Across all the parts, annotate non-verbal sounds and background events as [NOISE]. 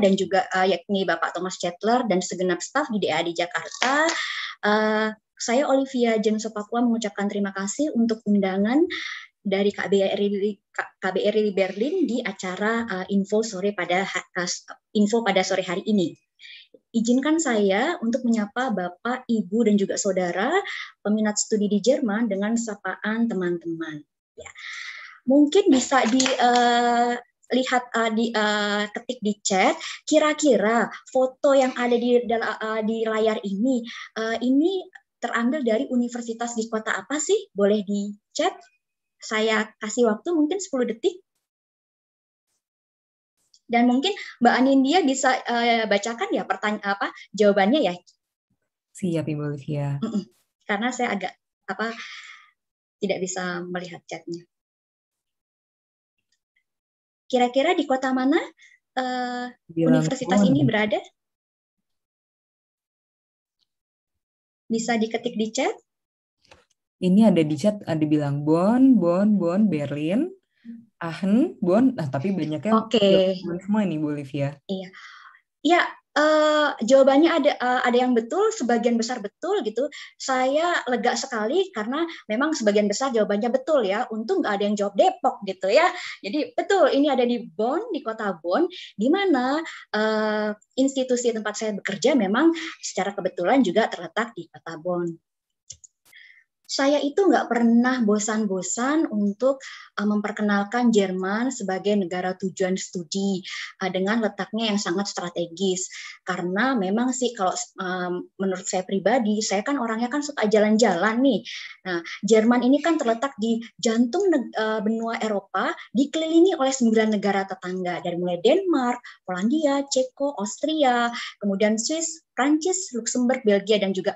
dan juga uh, yakni Bapak Thomas Chetler dan segenap staf di DAD Jakarta. Uh, saya Olivia Jen mengucapkan terima kasih untuk undangan dari KBRI KBRI Berlin di acara uh, info sore pada uh, info pada sore hari ini. Izinkan saya untuk menyapa Bapak, Ibu, dan juga saudara peminat studi di Jerman dengan sapaan teman-teman. Ya. Mungkin bisa di uh, lihat uh, di uh, ketik di chat kira-kira foto yang ada di uh, di layar ini uh, ini terambil dari universitas di kota apa sih? Boleh di chat. Saya kasih waktu mungkin 10 detik. Dan mungkin Mbak Anindya bisa uh, bacakan ya pertanyaan apa jawabannya ya. Siap Ibu Olivia. Mm Karena saya agak apa tidak bisa melihat chatnya. Kira-kira di kota mana uh, universitas ini berada? Bisa diketik di chat. Ini ada di chat ada bilang Bon Bon Bon Berlin, Aachen, Bon Nah, tapi banyaknya Oke. Okay. semua ini Bolivia. Iya. Ya, uh, jawabannya ada uh, ada yang betul, sebagian besar betul gitu. Saya lega sekali karena memang sebagian besar jawabannya betul ya. Untung nggak ada yang jawab Depok gitu ya. Jadi betul ini ada di Bon, di kota Bon, di mana uh, institusi tempat saya bekerja memang secara kebetulan juga terletak di kota Bon saya itu nggak pernah bosan-bosan untuk eh, memperkenalkan Jerman sebagai negara tujuan studi eh, dengan letaknya yang sangat strategis. Karena memang sih kalau eh, menurut saya pribadi, saya kan orangnya kan suka jalan-jalan nih. Nah, Jerman ini kan terletak di jantung benua Eropa, dikelilingi oleh sembilan negara tetangga dari mulai Denmark, Polandia, Ceko, Austria, kemudian Swiss, Prancis, Luxembourg, Belgia, dan juga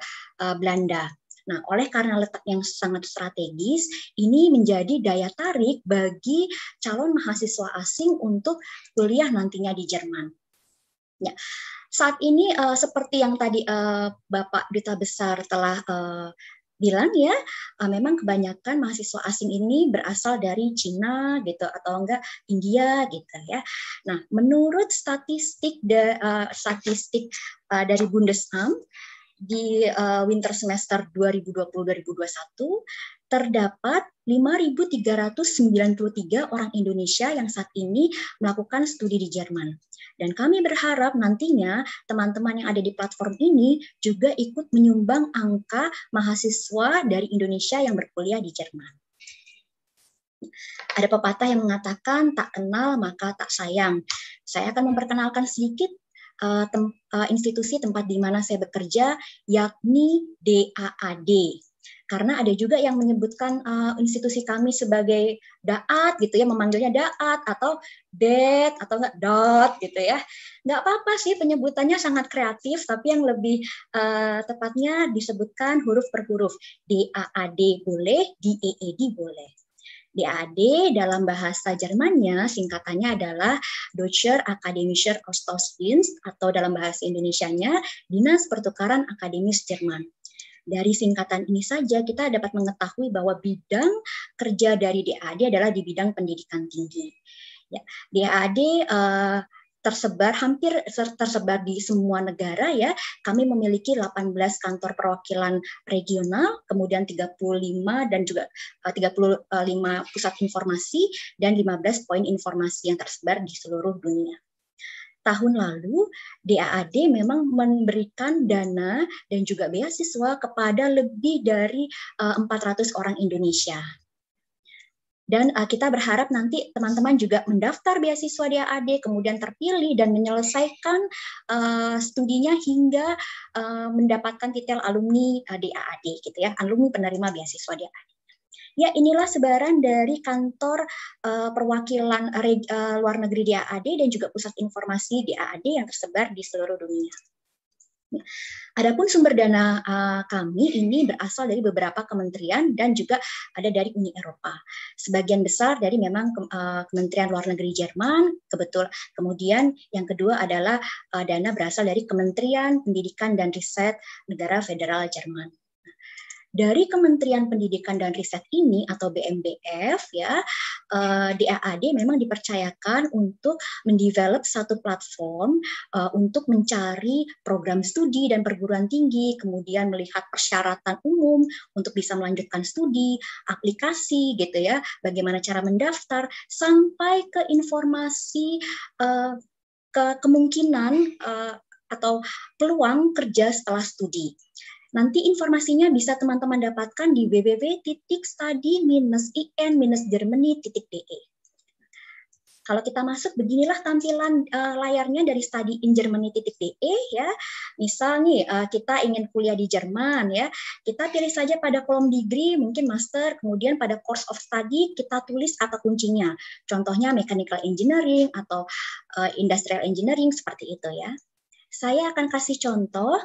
Belanda. Nah, oleh karena letak yang sangat strategis, ini menjadi daya tarik bagi calon mahasiswa asing untuk kuliah nantinya di Jerman. Ya. Saat ini uh, seperti yang tadi uh, Bapak Duta Besar telah uh, bilang ya uh, memang kebanyakan mahasiswa asing ini berasal dari Cina gitu atau enggak India gitu ya. Nah menurut statistik de, uh, statistik uh, dari Bundesamt di uh, winter semester 2020-2021 terdapat 5.393 orang Indonesia yang saat ini melakukan studi di Jerman. Dan kami berharap nantinya teman-teman yang ada di platform ini juga ikut menyumbang angka mahasiswa dari Indonesia yang berkuliah di Jerman. Ada pepatah yang mengatakan tak kenal maka tak sayang. Saya akan memperkenalkan sedikit uh, tem uh, institusi tempat di mana saya bekerja, yakni DAAD karena ada juga yang menyebutkan uh, institusi kami sebagai daat gitu ya memanggilnya daat atau det atau enggak dot gitu ya nggak apa-apa sih penyebutannya sangat kreatif tapi yang lebih uh, tepatnya disebutkan huruf per huruf d a a d boleh d e e d boleh DAD dalam bahasa Jermannya singkatannya adalah Deutscher Akademischer Austauschdienst atau dalam bahasa Indonesianya Dinas Pertukaran Akademis Jerman. Dari singkatan ini saja kita dapat mengetahui bahwa bidang kerja dari DAD adalah di bidang pendidikan tinggi. Ya, DAD uh, tersebar hampir tersebar di semua negara ya. Kami memiliki 18 kantor perwakilan regional, kemudian 35 dan juga 35 eh, pusat informasi dan 15 poin informasi yang tersebar di seluruh dunia tahun lalu DAAD memang memberikan dana dan juga beasiswa kepada lebih dari 400 eh, orang Indonesia. Dan uh, kita berharap nanti teman-teman juga mendaftar beasiswa di AAD, kemudian terpilih dan menyelesaikan uh, studinya hingga uh, mendapatkan titel alumni uh, di AAD, gitu ya, alumni penerima beasiswa di AAD. Ya, inilah sebaran dari kantor uh, perwakilan uh, luar negeri di AAD dan juga pusat informasi di AAD yang tersebar di seluruh dunia. Adapun sumber dana eh, kami ini berasal dari beberapa kementerian dan juga ada dari Uni Eropa. Sebagian besar dari memang eh, Kementerian Luar Negeri Jerman, kebetul. Kemudian yang kedua adalah eh, dana berasal dari Kementerian Pendidikan dan Riset Negara Federal Jerman nah, dari Kementerian Pendidikan dan Riset ini atau BMBF ya uh, di memang dipercayakan untuk mendevelop satu platform uh, untuk mencari program studi dan perguruan tinggi, kemudian melihat persyaratan umum untuk bisa melanjutkan studi, aplikasi gitu ya, bagaimana cara mendaftar sampai ke informasi uh, ke kemungkinan uh, atau peluang kerja setelah studi. Nanti informasinya bisa teman-teman dapatkan di www.study-in-germany.de. Kalau kita masuk, beginilah tampilan uh, layarnya dari study in Germany.de ya. Misal nih uh, kita ingin kuliah di Jerman ya, kita pilih saja pada kolom degree, mungkin master, kemudian pada course of study kita tulis kata kuncinya. Contohnya mechanical engineering atau uh, industrial engineering seperti itu ya. Saya akan kasih contoh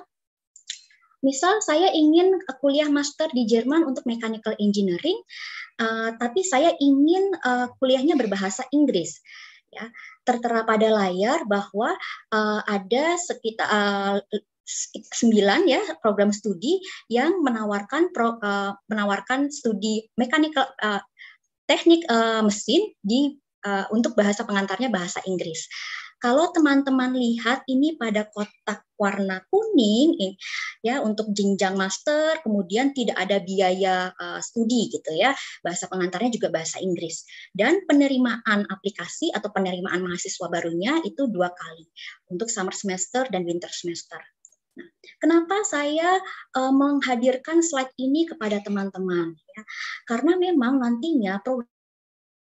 Misal saya ingin kuliah master di Jerman untuk mechanical engineering, uh, tapi saya ingin uh, kuliahnya berbahasa Inggris. Ya, tertera pada layar bahwa uh, ada sekitar uh, sembilan ya program studi yang menawarkan pro, uh, menawarkan studi mekanikal uh, teknik uh, mesin di Eh, untuk bahasa pengantarnya bahasa Inggris. Kalau teman-teman lihat ini pada kotak warna kuning eh, ya untuk jenjang master kemudian tidak ada biaya uh, studi gitu ya. Bahasa pengantarnya juga bahasa Inggris dan penerimaan aplikasi atau penerimaan mahasiswa barunya itu dua kali untuk summer semester dan winter semester. Nah, kenapa saya uh, menghadirkan slide ini kepada teman-teman? Ya? Karena memang nantinya program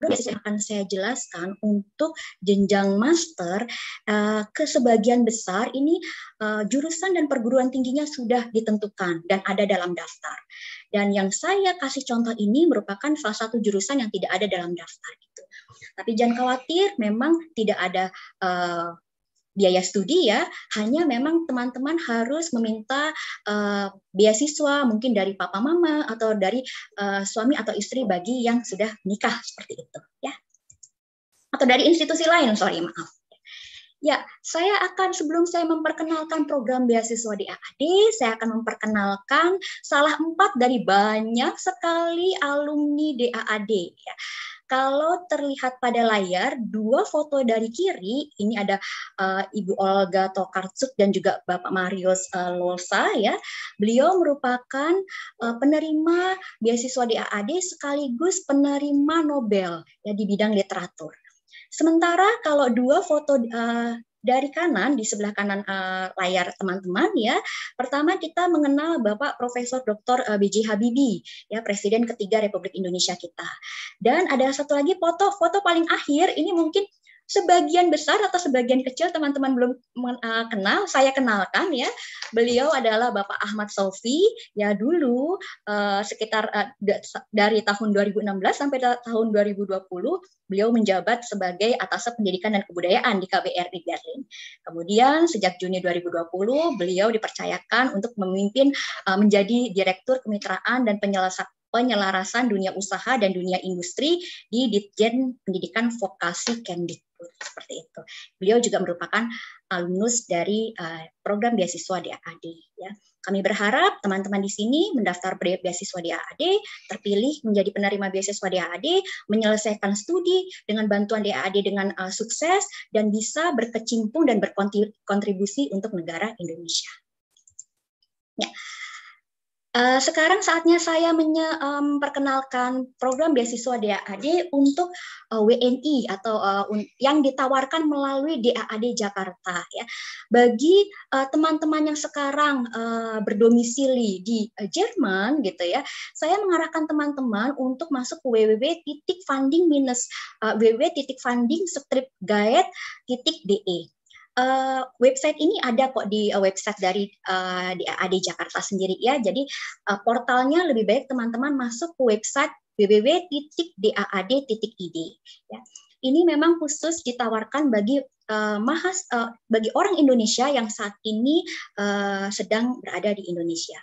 proses yang akan saya jelaskan untuk jenjang master uh, ke sebagian besar ini uh, jurusan dan perguruan tingginya sudah ditentukan dan ada dalam daftar. Dan yang saya kasih contoh ini merupakan salah satu jurusan yang tidak ada dalam daftar itu. Tapi jangan khawatir, memang tidak ada uh, biaya studi ya, hanya memang teman-teman harus meminta uh, beasiswa mungkin dari papa mama atau dari uh, suami atau istri bagi yang sudah nikah seperti itu ya. Atau dari institusi lain, sorry maaf. Ya, saya akan sebelum saya memperkenalkan program beasiswa di AAD, saya akan memperkenalkan salah empat dari banyak sekali alumni DAAD. Ya. Kalau terlihat pada layar, dua foto dari kiri, ini ada uh, Ibu Olga Tokarczuk dan juga Bapak Marius uh, Lolsa ya. Beliau merupakan uh, penerima beasiswa di AAD sekaligus penerima Nobel ya di bidang literatur. Sementara kalau dua foto uh, dari kanan di sebelah kanan uh, layar teman-teman ya. Pertama kita mengenal Bapak Profesor Dr. Eh, B.J. Habibie ya Presiden ketiga Republik Indonesia kita. Dan ada satu lagi foto foto paling akhir ini mungkin sebagian besar atau sebagian kecil teman-teman belum uh, kenal, saya kenalkan ya. Beliau adalah Bapak Ahmad Sofi ya dulu uh, sekitar uh, dari tahun 2016 sampai tahun 2020 beliau menjabat sebagai Atase Pendidikan dan Kebudayaan di KBR di Berlin. Kemudian sejak Juni 2020 beliau dipercayakan untuk memimpin uh, menjadi Direktur Kemitraan dan Penyelesaian penyelarasan dunia usaha dan dunia industri di Ditjen Pendidikan Vokasi Kemdikbud seperti itu. Beliau juga merupakan alumnus dari uh, program beasiswa DAAD ya. Kami berharap teman-teman di sini mendaftar beasiswa DAAD, terpilih menjadi penerima beasiswa DAAD, menyelesaikan studi dengan bantuan DAAD dengan uh, sukses dan bisa berkecimpung dan berkontribusi untuk negara Indonesia. Ya. Eh, sekarang saatnya saya eh, memperkenalkan program beasiswa DAAD untuk eh, WNI atau yang ditawarkan melalui DAAD Jakarta ya. Bagi teman-teman yang sekarang berdomisili di Jerman gitu ya, saya mengarahkan teman-teman untuk masuk ke www.funding www.funding strip guide.de uh, website ini ada kok di uh, website dari uh, di AD Jakarta sendiri ya. Jadi uh, portalnya lebih baik teman-teman masuk ke website www.daad.id ya. Ini memang khusus ditawarkan bagi uh, mahas uh, bagi orang Indonesia yang saat ini uh, sedang berada di Indonesia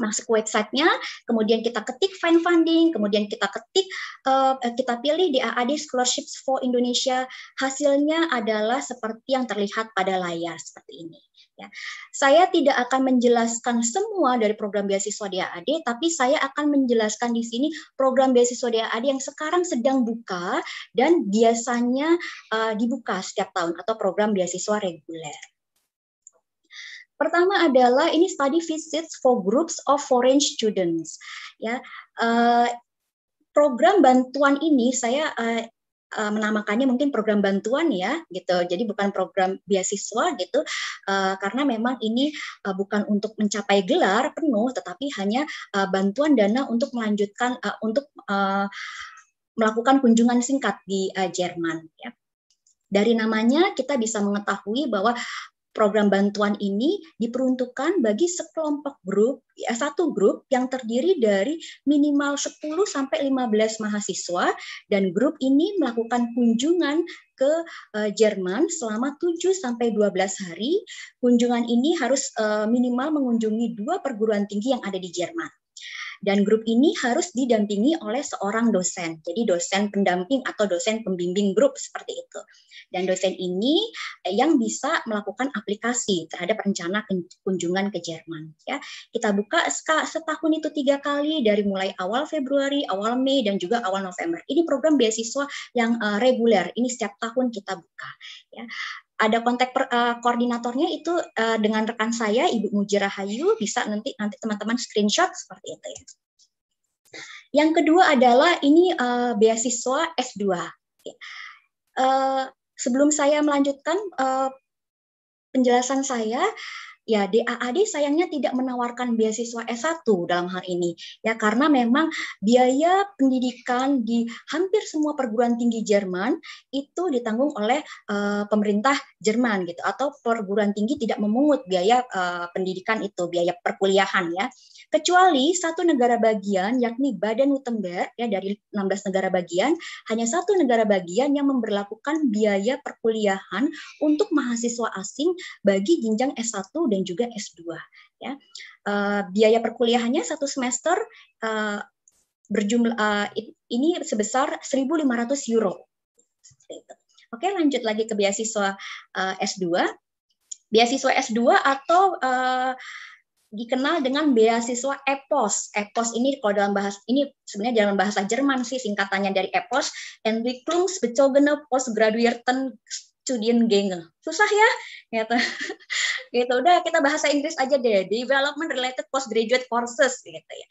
masuk websitenya, kemudian kita ketik find funding, kemudian kita ketik uh, kita pilih DAAD scholarships for Indonesia, hasilnya adalah seperti yang terlihat pada layar seperti ini. Ya. Saya tidak akan menjelaskan semua dari program beasiswa DAAD, tapi saya akan menjelaskan di sini program beasiswa DAAD yang sekarang sedang buka dan biasanya uh, dibuka setiap tahun atau program beasiswa reguler. Pertama adalah ini study visits for groups of foreign students. Ya, eh, program bantuan ini saya eh, eh, menamakannya mungkin program bantuan ya gitu. Jadi bukan program beasiswa gitu karena memang ini bukan untuk mencapai gelar penuh, tetapi hanya bantuan dana untuk melanjutkan untuk melakukan kunjungan singkat di Jerman. Ya. Dari namanya kita bisa mengetahui bahwa program bantuan ini diperuntukkan bagi sekelompok grup, ya, satu grup yang terdiri dari minimal 10 sampai 15 mahasiswa dan grup ini melakukan kunjungan ke eh, Jerman selama 7 sampai 12 hari. Kunjungan ini harus eh, minimal mengunjungi dua perguruan tinggi yang ada di Jerman. Dan grup ini harus didampingi oleh seorang dosen. Jadi dosen pendamping atau dosen pembimbing grup seperti itu. Dan dosen ini eh, yang bisa melakukan aplikasi terhadap rencana kunjungan ke Jerman. Ya, kita buka setahun itu tiga kali dari mulai awal Februari, awal Mei, dan juga awal November. Ini program beasiswa yang uh, reguler. Ini setiap tahun kita buka. Ya ada kontak per, uh, koordinatornya itu uh, dengan rekan saya Ibu Mujirahayu bisa nanti nanti teman-teman screenshot seperti itu ya. Yang kedua adalah ini uh, beasiswa S2. Uh, ya. sebelum saya melanjutkan uh, penjelasan saya, ya DAAD sayangnya tidak menawarkan beasiswa S1 dalam hal ini ya karena memang biaya pendidikan di hampir semua perguruan tinggi Jerman itu ditanggung oleh uh, pemerintah Jerman gitu atau perguruan tinggi tidak memungut biaya uh, pendidikan itu biaya perkuliahan ya kecuali satu negara bagian yakni Baden-Württemberg ya dari 16 negara bagian hanya satu negara bagian yang memberlakukan biaya perkuliahan untuk mahasiswa asing bagi jenjang S1 dan juga S2 ya. Uh, biaya perkuliahannya satu semester uh, berjumlah uh, ini sebesar 1.500 euro. Oke, lanjut lagi ke beasiswa uh, S2. Beasiswa S2 atau uh, dikenal dengan beasiswa EPOS. EPOS ini kalau dalam bahas ini sebenarnya dalam bahasa Jerman sih singkatannya dari EPOS Entwicklungsbezogene Postgraduierten Studiengänge. Susah ya, Ternyata. [LAUGHS] gitu udah kita bahasa Inggris aja deh development related postgraduate courses gitu ya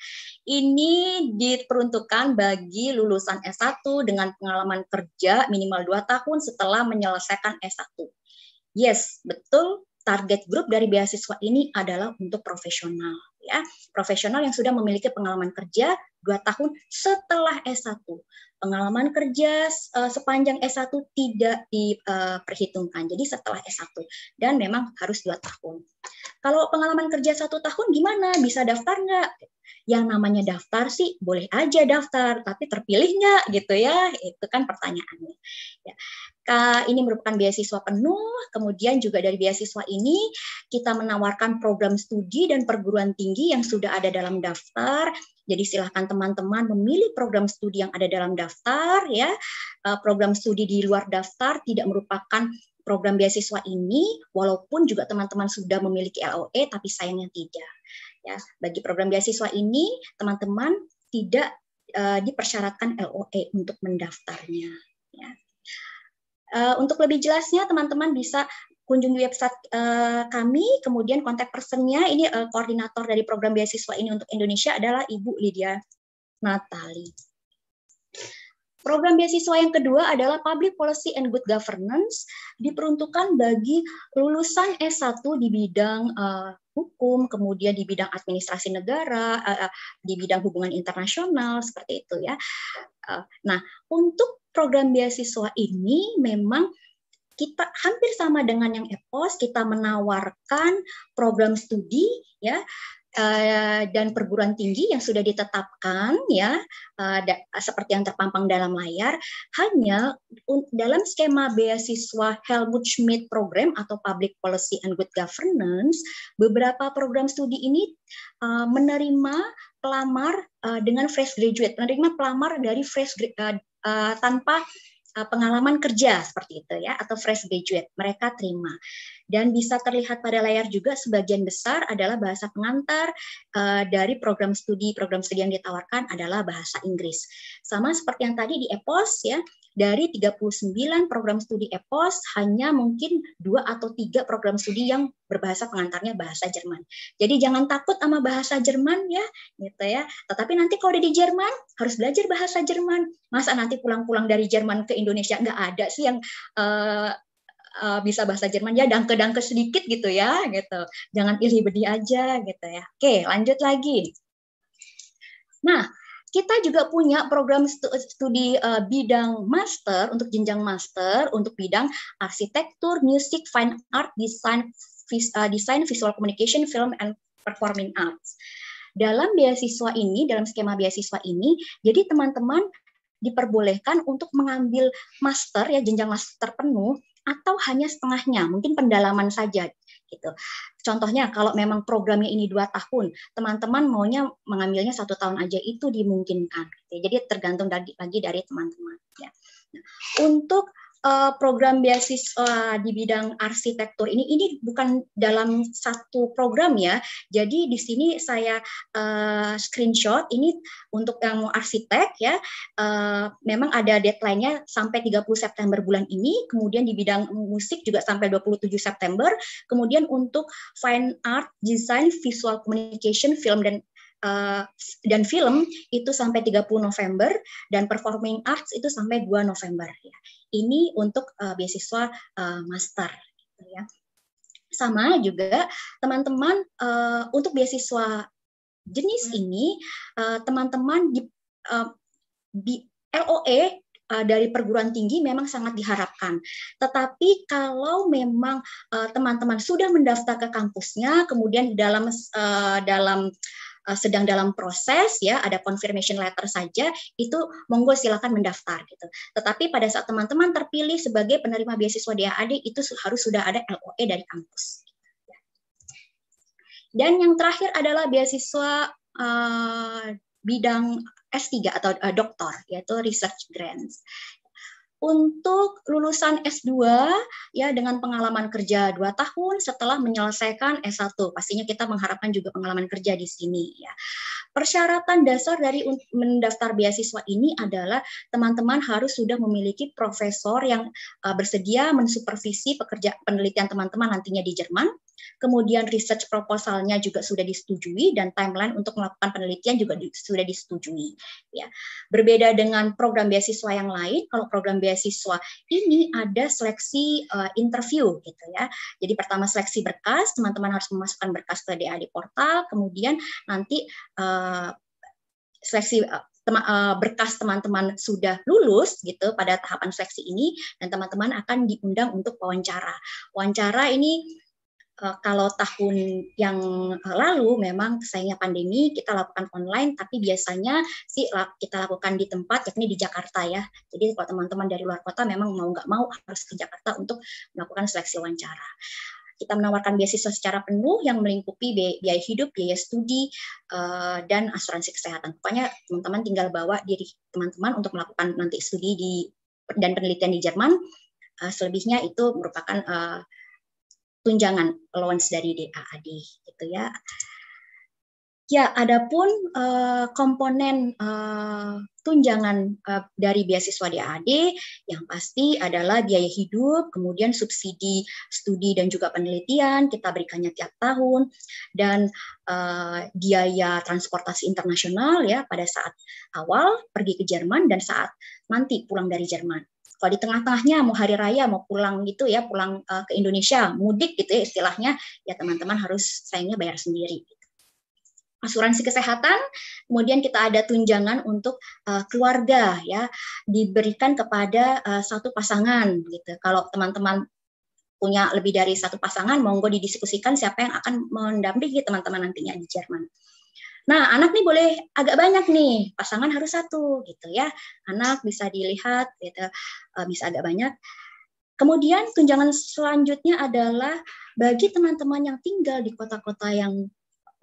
ini diperuntukkan bagi lulusan S1 dengan pengalaman kerja minimal 2 tahun setelah menyelesaikan S1 yes betul target grup dari beasiswa ini adalah untuk profesional ya profesional yang sudah memiliki pengalaman kerja 2 tahun setelah S1 Pengalaman kerja uh, sepanjang S1 tidak diperhitungkan. Jadi setelah S1 dan memang harus dua tahun. Kalau pengalaman kerja satu tahun gimana? Bisa daftar nggak? Yang namanya daftar sih boleh aja daftar, tapi terpilih nggak gitu ya? Itu kan pertanyaannya. Ya. Ini merupakan beasiswa penuh, kemudian juga dari beasiswa ini kita menawarkan program studi dan perguruan tinggi yang sudah ada dalam daftar, jadi silahkan teman-teman memilih program studi yang ada dalam daftar ya. Program studi di luar daftar tidak merupakan program beasiswa ini walaupun juga teman-teman sudah memiliki LOE tapi sayangnya tidak. Ya, bagi program beasiswa ini teman-teman tidak uh, dipersyaratkan LOE untuk mendaftarnya. Ya. Uh, untuk lebih jelasnya teman-teman bisa kunjungi website uh, kami, kemudian kontak personnya ini uh, koordinator dari program beasiswa ini untuk Indonesia adalah Ibu Lydia Natali. Program beasiswa yang kedua adalah Public Policy and Good Governance diperuntukkan bagi lulusan S1 di bidang uh, hukum, kemudian di bidang administrasi negara, uh, di bidang hubungan internasional seperti itu ya. Uh, nah, untuk program beasiswa ini memang kita hampir sama dengan yang EPOS, kita menawarkan program studi ya Eh, dan perguruan tinggi yang sudah ditetapkan ya eh, seperti yang terpampang dalam layar hanya dalam skema beasiswa Helmut Schmidt program atau Public Policy and Good Governance beberapa program studi ini eh, menerima pelamar dengan fresh graduate menerima pelamar dari fresh tanpa Eh, pengalaman kerja seperti itu ya atau fresh graduate mereka terima dan bisa terlihat pada layar juga sebagian besar adalah bahasa pengantar uh, dari program studi program studi yang ditawarkan adalah bahasa Inggris sama seperti yang tadi di EPOS ya dari 39 program studi EPOS hanya mungkin dua atau tiga program studi yang berbahasa pengantarnya bahasa Jerman. Jadi jangan takut sama bahasa Jerman ya, gitu ya. Tetapi nanti kalau udah di Jerman harus belajar bahasa Jerman. Masa nanti pulang-pulang dari Jerman ke Indonesia nggak ada sih yang uh, uh, bisa bahasa Jerman ya dangke-dangke sedikit gitu ya, gitu. Jangan pilih bedi aja gitu ya. Oke, lanjut lagi. Nah, kita juga punya program studi uh, bidang master untuk jenjang master untuk bidang arsitektur, music, fine art, design, vis, uh, design visual communication, film and performing arts. Dalam beasiswa ini, dalam skema beasiswa ini, jadi teman-teman diperbolehkan untuk mengambil master ya jenjang master penuh atau hanya setengahnya, mungkin pendalaman saja gitu. Contohnya kalau memang programnya ini dua tahun, teman-teman maunya mengambilnya satu tahun aja itu dimungkinkan. Gitu. Ya. Jadi tergantung lagi dari teman-teman. Ya. Nah, untuk uh, program beasiswa eh, di bidang arsitektur ini ini bukan dalam satu program ya. Jadi di sini saya uh, screenshot ini untuk yang mau arsitek ya uh, memang ada deadline-nya sampai 30 September bulan ini. Kemudian di bidang musik juga sampai 27 September. Kemudian untuk fine art, design, visual communication, film dan Eh, dan film itu sampai 30 November dan performing arts itu sampai 2 November ya. Ini untuk uh, beasiswa uh, master gitu ya. Sama juga teman-teman uh, untuk beasiswa jenis hmm. ini teman-teman uh, di uh, di LOE dari perguruan tinggi memang sangat diharapkan. Tetapi kalau memang teman-teman uh, sudah mendaftar ke kampusnya, kemudian dalam uh, dalam Eh, sedang dalam proses ya ada confirmation letter saja itu monggo silakan mendaftar gitu tetapi pada saat teman-teman terpilih sebagai penerima beasiswa DAAD itu harus sudah ada LOE dari kampus dan yang terakhir adalah beasiswa uh, bidang S3 atau uh, doktor yaitu research grants untuk lulusan S2 ya dengan pengalaman kerja 2 tahun setelah menyelesaikan S1. Pastinya kita mengharapkan juga pengalaman kerja di sini ya. Persyaratan dasar dari mendaftar beasiswa ini adalah teman-teman harus sudah memiliki profesor yang eh, bersedia mensupervisi pekerja penelitian teman-teman nantinya di Jerman kemudian research proposalnya juga sudah disetujui dan timeline untuk melakukan penelitian juga di, sudah disetujui. Ya, berbeda dengan program beasiswa yang lain, kalau program beasiswa ini ada seleksi uh, interview gitu ya. Jadi pertama seleksi berkas, teman-teman harus memasukkan berkas ke di portal, kemudian nanti uh, seleksi uh, berkas teman-teman sudah lulus gitu pada tahapan seleksi ini dan teman-teman akan diundang untuk wawancara. Wawancara ini Eh, kalau tahun yang eh, lalu memang sayangnya pandemi kita lakukan online tapi biasanya sih kita lakukan di tempat yakni di Jakarta ya jadi kalau teman-teman dari luar kota memang mau nggak mau harus ke Jakarta untuk melakukan seleksi wawancara kita menawarkan beasiswa secara penuh yang melingkupi biaya hidup, biaya studi, eh, dan asuransi kesehatan. Pokoknya teman-teman tinggal bawa diri teman-teman untuk melakukan nanti studi di dan penelitian di Jerman. Selebihnya itu merupakan tunjangan allowance dari DAAD gitu ya. Ya, adapun uh, komponen uh, tunjangan uh, dari beasiswa DAAD yang pasti adalah biaya hidup, kemudian subsidi studi dan juga penelitian kita berikannya tiap tahun dan uh, biaya transportasi internasional ya pada saat awal pergi ke Jerman dan saat nanti pulang dari Jerman kalau di tengah-tengahnya mau hari raya mau pulang gitu ya, pulang uh, ke Indonesia, mudik gitu ya istilahnya, ya teman-teman harus sayangnya bayar sendiri. Asuransi kesehatan, kemudian kita ada tunjangan untuk uh, keluarga ya diberikan kepada uh, satu pasangan gitu. Kalau teman-teman punya lebih dari satu pasangan, monggo didiskusikan siapa yang akan mendampingi teman-teman nantinya di Jerman. Nah, anak nih boleh agak banyak nih, pasangan harus satu gitu ya. Anak bisa dilihat gitu, eh, bisa agak banyak. Kemudian tunjangan selanjutnya adalah bagi teman-teman yang tinggal di kota-kota yang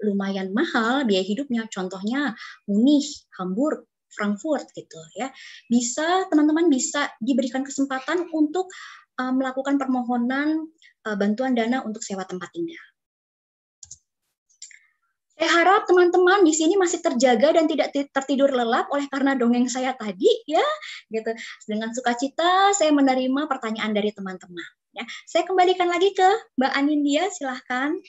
lumayan mahal biaya hidupnya, contohnya Munich, Hamburg, Frankfurt gitu ya. Bisa teman-teman bisa diberikan kesempatan untuk eh, melakukan permohonan eh, bantuan dana untuk sewa tempat tinggal. Saya harap teman-teman di sini masih terjaga dan tidak tertidur lelap oleh karena dongeng saya tadi ya, gitu. Dengan sukacita saya menerima pertanyaan dari teman-teman. Ya, saya kembalikan lagi ke Mbak Anindya, silahkan.